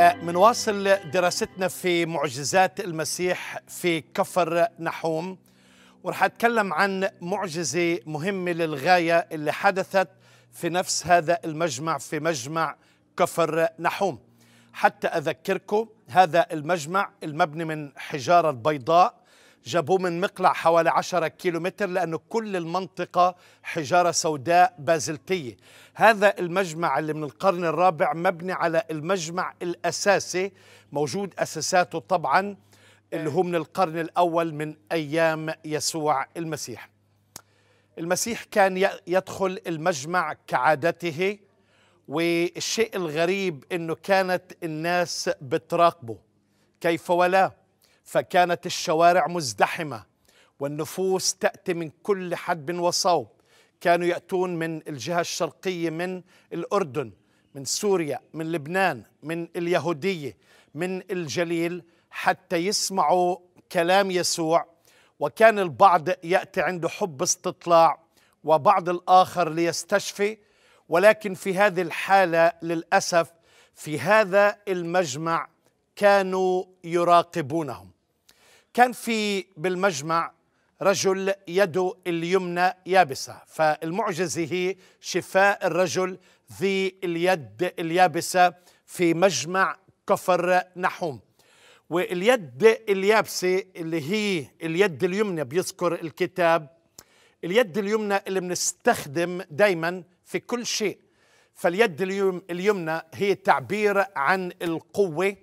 آه، منواصل دراستنا في معجزات المسيح في كفر نحوم ورح أتكلم عن معجزة مهمة للغاية اللي حدثت في نفس هذا المجمع في مجمع كفر نحوم حتى أذكركم هذا المجمع المبني من حجارة بيضاء جابوه من مقلع حوالي 10 كيلومتر لأنه كل المنطقة حجارة سوداء بازلتية هذا المجمع اللي من القرن الرابع مبني على المجمع الأساسي موجود أساساته طبعا اللي هو من القرن الأول من أيام يسوع المسيح المسيح كان يدخل المجمع كعادته والشيء الغريب انه كانت الناس بتراقبه كيف ولا فكانت الشوارع مزدحمة والنفوس تأتي من كل حدب وصوب كانوا يأتون من الجهة الشرقية من الأردن من سوريا من لبنان من اليهودية من الجليل حتى يسمعوا كلام يسوع وكان البعض يأتي عنده حب استطلاع وبعض الآخر ليستشفي ولكن في هذه الحالة للأسف في هذا المجمع كانوا يراقبونهم كان في بالمجمع رجل يده اليمنى يابسة فالمعجزة هي شفاء الرجل ذي اليد اليابسة في مجمع كفر نحوم واليد اليابسة اللي هي اليد اليمنى بيذكر الكتاب اليد اليمنى اللي بنستخدم دايما في كل شيء فاليد اليمنى هي تعبير عن القوة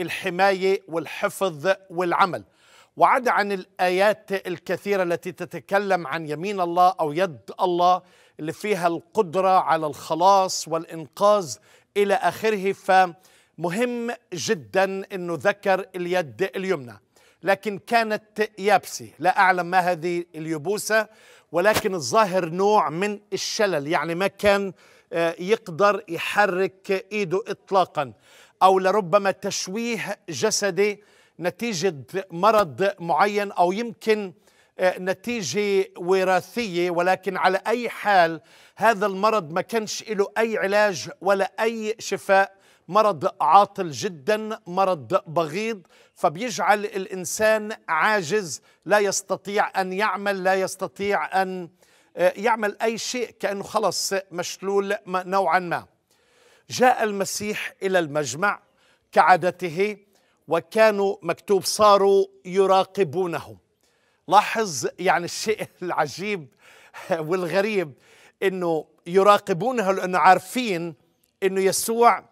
الحمايه والحفظ والعمل وعد عن الايات الكثيره التي تتكلم عن يمين الله او يد الله اللي فيها القدره على الخلاص والانقاذ الى اخره فمهم جدا انه ذكر اليد اليمنى لكن كانت يابسه لا اعلم ما هذه اليبوسه ولكن الظاهر نوع من الشلل يعني ما كان آه، يقدر يحرك ايده اطلاقا أو لربما تشويه جسدي نتيجة مرض معين أو يمكن آه، نتيجة وراثية ولكن على أي حال هذا المرض ما كانش له أي علاج ولا أي شفاء مرض عاطل جدا مرض بغيض فبيجعل الإنسان عاجز لا يستطيع أن يعمل لا يستطيع أن آه، يعمل أي شيء كأنه خلص مشلول نوعا ما جاء المسيح إلى المجمع كعادته وكانوا مكتوب صاروا يراقبونه لاحظ يعني الشيء العجيب والغريب انه يراقبونه لانه عارفين انه يسوع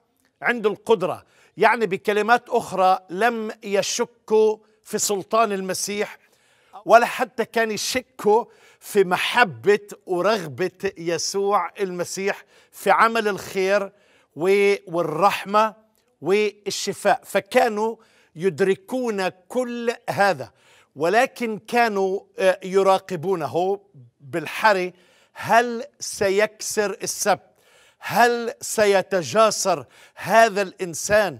عنده القدره يعني بكلمات اخرى لم يشكوا في سلطان المسيح ولا حتى كان يشكوا في محبه ورغبه يسوع المسيح في عمل الخير والرحمة والشفاء فكانوا يدركون كل هذا ولكن كانوا آه، يراقبونه بالحري هل سيكسر السبت هل سيتجاسر هذا الانسان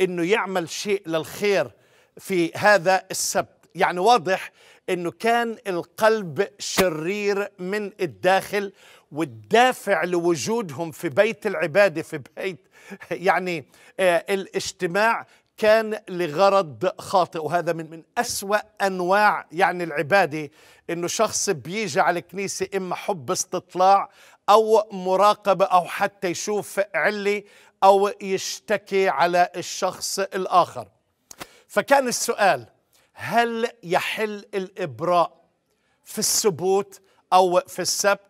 انه يعمل شيء للخير في هذا السبت يعني واضح انه كان القلب شرير من الداخل والدافع لوجودهم في بيت العباده في بيت يعني آه، الاجتماع كان لغرض خاطئ وهذا من من أسوأ أنواع يعني العبادة إنه شخص بيجي على الكنيسة إما حب استطلاع أو مراقبة أو حتى يشوف علي أو يشتكي على الشخص الآخر فكان السؤال هل يحل الإبراء في السبوت أو في السبت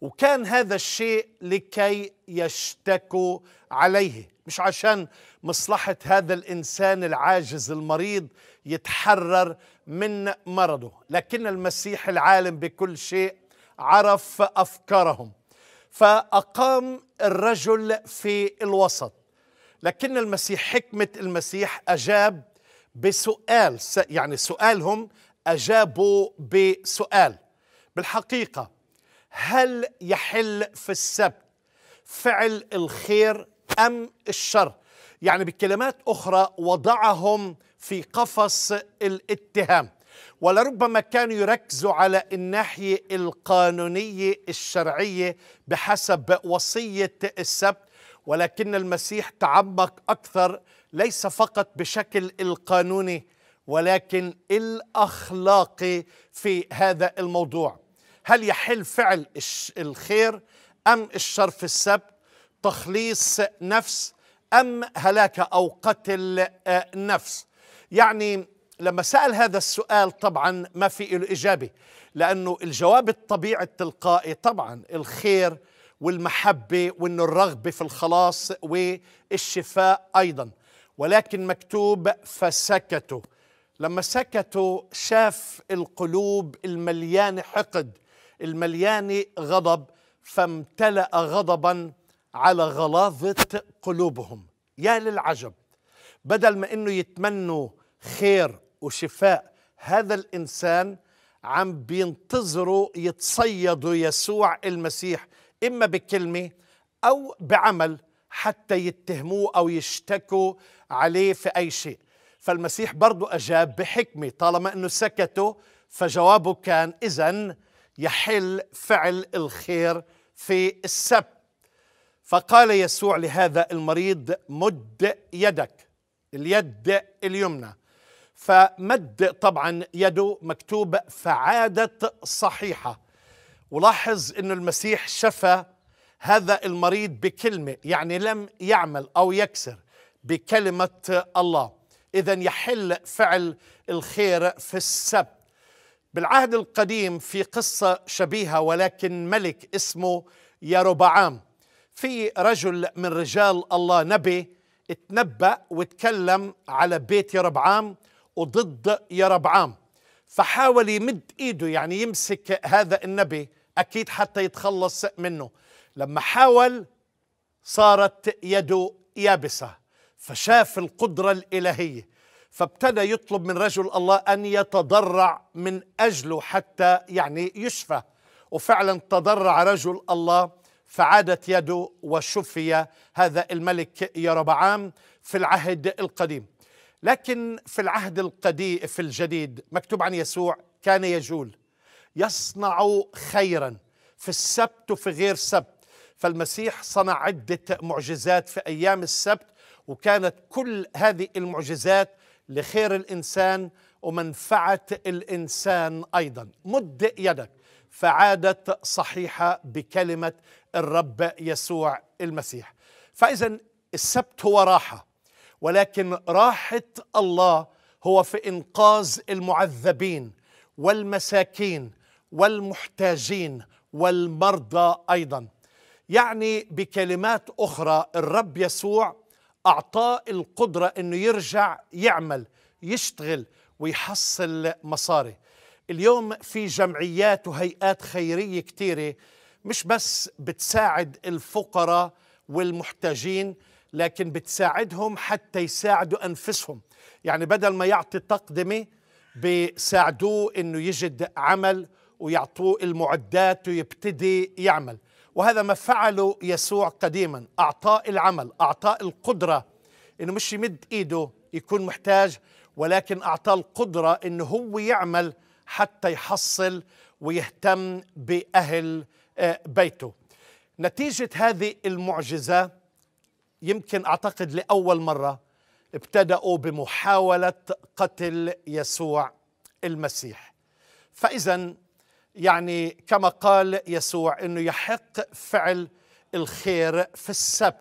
وكان هذا الشيء لكي يشتكوا عليه مش عشان مصلحة هذا الإنسان العاجز المريض يتحرر من مرضه لكن المسيح العالم بكل شيء عرف أفكارهم فأقام الرجل في الوسط لكن المسيح حكمة المسيح أجاب بسؤال يعني سؤالهم أجابوا بسؤال بالحقيقة هل يحل في السبت فعل الخير أم الشر يعني بكلمات أخرى وضعهم في قفص الاتهام ولربما كانوا يركزوا على الناحية القانونية الشرعية بحسب وصية السبت ولكن المسيح تعمق أكثر ليس فقط بشكل القانوني ولكن الاخلاقي في هذا الموضوع هل يحل فعل الخير ام الشر في السبت تخليص نفس ام هلاك او قتل آه، نفس يعني لما سال هذا السؤال طبعا ما في له اجابه لانه الجواب الطبيعي التلقائي طبعا الخير والمحبه وانه الرغبه في الخلاص والشفاء ايضا ولكن مكتوب فسكتوا لما سكتوا شاف القلوب المليان حقد المليان غضب فامتلأ غضبا على غلاظة قلوبهم يا للعجب بدل ما انه يتمنوا خير وشفاء هذا الانسان عم بينتظروا يتصيدوا يسوع المسيح اما بكلمه او بعمل حتى يتهموه أو يشتكوا عليه في أي شيء فالمسيح برضو أجاب بحكمة طالما أنه سكتوا فجوابه كان إذا يحل فعل الخير في السبت فقال يسوع لهذا المريض مد يدك اليد اليمنى فمد طبعا يده مكتوب فعادت صحيحة ولاحظ أن المسيح شفى هذا المريض بكلمة يعني لم يعمل أو يكسر بكلمة الله إذا يحل فعل الخير في السبت بالعهد القديم في قصة شبيهة ولكن ملك اسمه ياروبعام في رجل من رجال الله نبي اتنبأ وتكلم على بيت يربعام وضد ياروبعام فحاول يمد ايده يعني يمسك هذا النبي اكيد حتى يتخلص منه لما حاول صارت يده يابسة فشاف القدرة الإلهية فابتدى يطلب من رجل الله أن يتضرع من أجله حتى يعني يشفى وفعلا تضرع رجل الله فعادت يده وشفي هذا الملك يا ربعام في العهد القديم لكن في العهد القديم في الجديد مكتوب عن يسوع كان يجول يصنع خيرا في السبت وفي غير سبت فالمسيح صنع عدة معجزات في أيام السبت وكانت كل هذه المعجزات لخير الإنسان ومنفعة الإنسان أيضا مد يدك فعادت صحيحة بكلمة الرب يسوع المسيح فإذا السبت هو راحة ولكن راحة الله هو في إنقاذ المعذبين والمساكين والمحتاجين والمرضى أيضا يعني بكلمات أخرى الرب يسوع أعطاه القدرة أنه يرجع يعمل يشتغل ويحصل مصاري اليوم في جمعيات وهيئات خيرية كثيره مش بس بتساعد الفقراء والمحتاجين لكن بتساعدهم حتى يساعدوا أنفسهم يعني بدل ما يعطي تقدمة بيساعدوه أنه يجد عمل ويعطوه المعدات ويبتدي يعمل وهذا ما فعله يسوع قديما أعطاء العمل أعطاء القدرة إنه مش يمد إيده يكون محتاج ولكن أعطاه القدرة إنه هو يعمل حتى يحصل ويهتم بأهل آه، بيته نتيجة هذه المعجزة يمكن أعتقد لأول مرة ابتدأوا بمحاولة قتل يسوع المسيح فإذا يعني كما قال يسوع انه يحق فعل الخير في السبت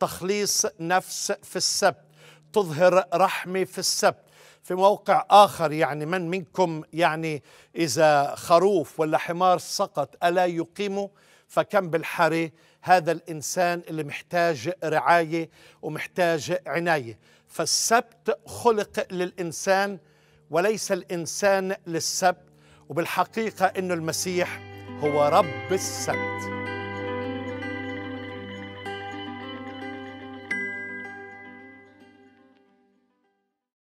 تخليص نفس في السبت تظهر رحمه في السبت في موقع آخر يعني من منكم يعني إذا خروف ولا حمار سقط ألا يقيمه فكم بالحري هذا الإنسان اللي محتاج رعاية ومحتاج عناية فالسبت خلق للإنسان وليس الإنسان للسبت وبالحقيقة أن المسيح هو رب السبت